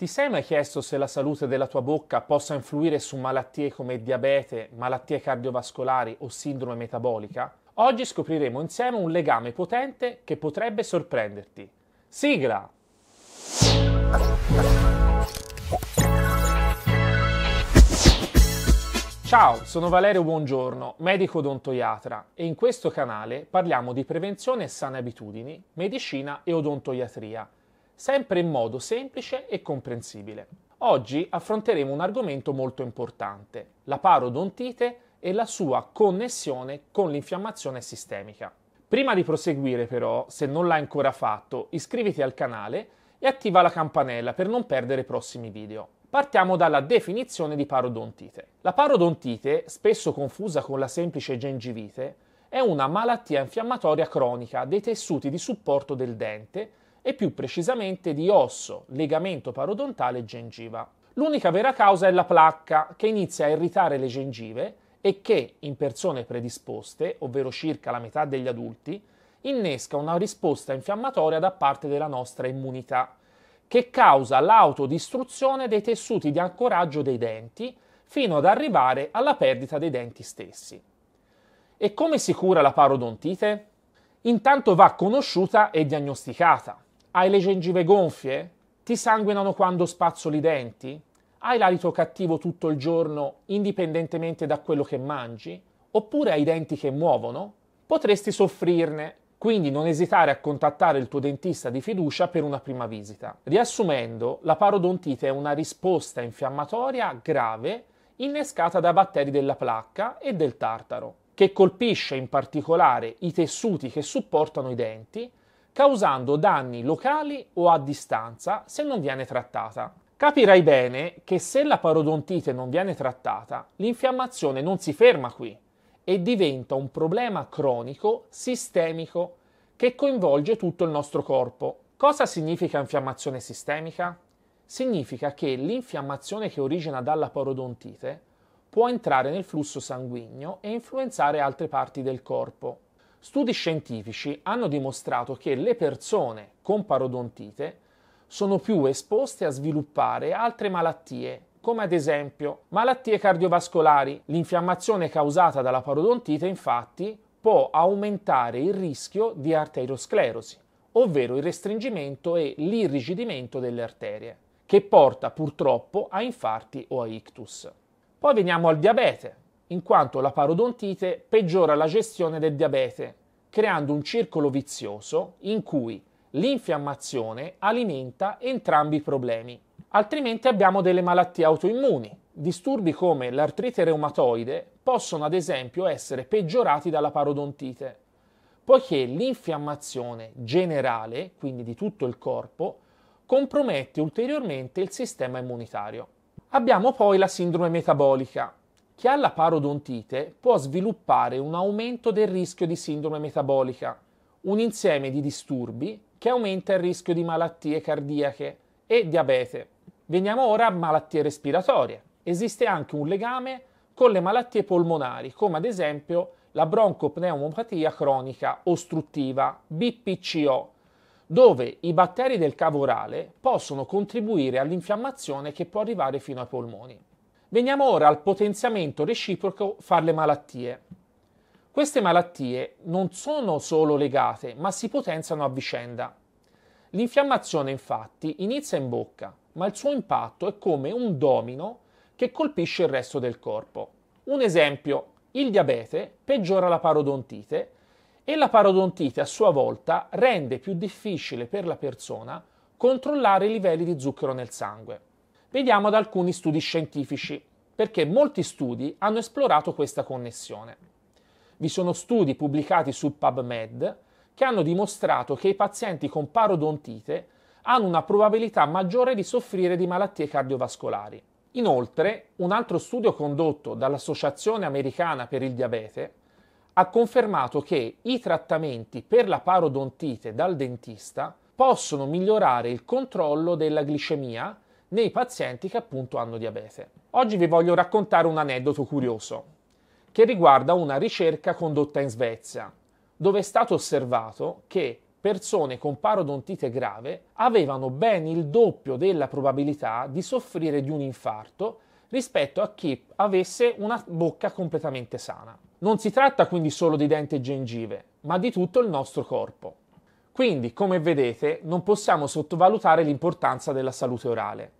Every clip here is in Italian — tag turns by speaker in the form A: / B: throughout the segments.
A: Ti sei mai chiesto se la salute della tua bocca possa influire su malattie come diabete, malattie cardiovascolari o sindrome metabolica? Oggi scopriremo insieme un legame potente che potrebbe sorprenderti. Sigla! Ciao, sono Valerio Buongiorno, medico odontoiatra e in questo canale parliamo di prevenzione e sane abitudini, medicina e odontoiatria sempre in modo semplice e comprensibile. Oggi affronteremo un argomento molto importante, la parodontite e la sua connessione con l'infiammazione sistemica. Prima di proseguire però, se non l'hai ancora fatto, iscriviti al canale e attiva la campanella per non perdere i prossimi video. Partiamo dalla definizione di parodontite. La parodontite, spesso confusa con la semplice gengivite, è una malattia infiammatoria cronica dei tessuti di supporto del dente e più precisamente di osso, legamento parodontale e gengiva. L'unica vera causa è la placca che inizia a irritare le gengive e che in persone predisposte, ovvero circa la metà degli adulti, innesca una risposta infiammatoria da parte della nostra immunità, che causa l'autodistruzione dei tessuti di ancoraggio dei denti fino ad arrivare alla perdita dei denti stessi. E come si cura la parodontite? Intanto va conosciuta e diagnosticata. Hai le gengive gonfie? Ti sanguinano quando spazzoli i denti? Hai l'alito cattivo tutto il giorno indipendentemente da quello che mangi? Oppure hai i denti che muovono? Potresti soffrirne, quindi non esitare a contattare il tuo dentista di fiducia per una prima visita. Riassumendo, la parodontite è una risposta infiammatoria grave innescata da batteri della placca e del tartaro, che colpisce in particolare i tessuti che supportano i denti causando danni locali o a distanza se non viene trattata. Capirai bene che se la parodontite non viene trattata, l'infiammazione non si ferma qui e diventa un problema cronico sistemico che coinvolge tutto il nostro corpo. Cosa significa infiammazione sistemica? Significa che l'infiammazione che origina dalla parodontite può entrare nel flusso sanguigno e influenzare altre parti del corpo Studi scientifici hanno dimostrato che le persone con parodontite sono più esposte a sviluppare altre malattie, come ad esempio malattie cardiovascolari. L'infiammazione causata dalla parodontite infatti può aumentare il rischio di arteriosclerosi, ovvero il restringimento e l'irrigidimento delle arterie, che porta purtroppo a infarti o a ictus. Poi veniamo al diabete in quanto la parodontite peggiora la gestione del diabete, creando un circolo vizioso in cui l'infiammazione alimenta entrambi i problemi. Altrimenti abbiamo delle malattie autoimmuni. Disturbi come l'artrite reumatoide possono ad esempio essere peggiorati dalla parodontite, poiché l'infiammazione generale, quindi di tutto il corpo, compromette ulteriormente il sistema immunitario. Abbiamo poi la sindrome metabolica, chi ha la parodontite può sviluppare un aumento del rischio di sindrome metabolica, un insieme di disturbi che aumenta il rischio di malattie cardiache e diabete. Veniamo ora a malattie respiratorie. Esiste anche un legame con le malattie polmonari, come ad esempio la broncopneumopatia cronica ostruttiva, BPCO, dove i batteri del cavo orale possono contribuire all'infiammazione che può arrivare fino ai polmoni. Veniamo ora al potenziamento reciproco fra le malattie. Queste malattie non sono solo legate, ma si potenziano a vicenda. L'infiammazione infatti inizia in bocca, ma il suo impatto è come un domino che colpisce il resto del corpo. Un esempio, il diabete peggiora la parodontite e la parodontite a sua volta rende più difficile per la persona controllare i livelli di zucchero nel sangue. Vediamo ad alcuni studi scientifici, perché molti studi hanno esplorato questa connessione. Vi sono studi pubblicati su PubMed che hanno dimostrato che i pazienti con parodontite hanno una probabilità maggiore di soffrire di malattie cardiovascolari. Inoltre, un altro studio condotto dall'Associazione americana per il diabete ha confermato che i trattamenti per la parodontite dal dentista possono migliorare il controllo della glicemia nei pazienti che appunto hanno diabete. Oggi vi voglio raccontare un aneddoto curioso che riguarda una ricerca condotta in Svezia, dove è stato osservato che persone con parodontite grave avevano ben il doppio della probabilità di soffrire di un infarto rispetto a chi avesse una bocca completamente sana. Non si tratta quindi solo di denti e gengive, ma di tutto il nostro corpo. Quindi, come vedete, non possiamo sottovalutare l'importanza della salute orale.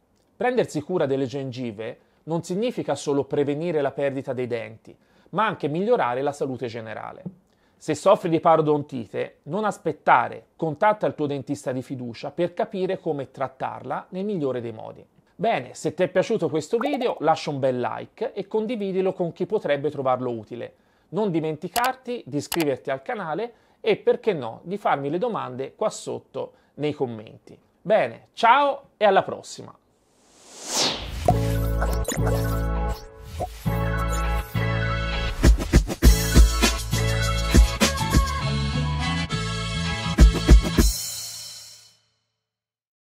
A: Prendersi cura delle gengive non significa solo prevenire la perdita dei denti, ma anche migliorare la salute generale. Se soffri di parodontite, non aspettare, contatta il tuo dentista di fiducia per capire come trattarla nel migliore dei modi. Bene, se ti è piaciuto questo video lascia un bel like e condividilo con chi potrebbe trovarlo utile. Non dimenticarti di iscriverti al canale e perché no di farmi le domande qua sotto nei commenti. Bene, ciao e alla prossima! Bye.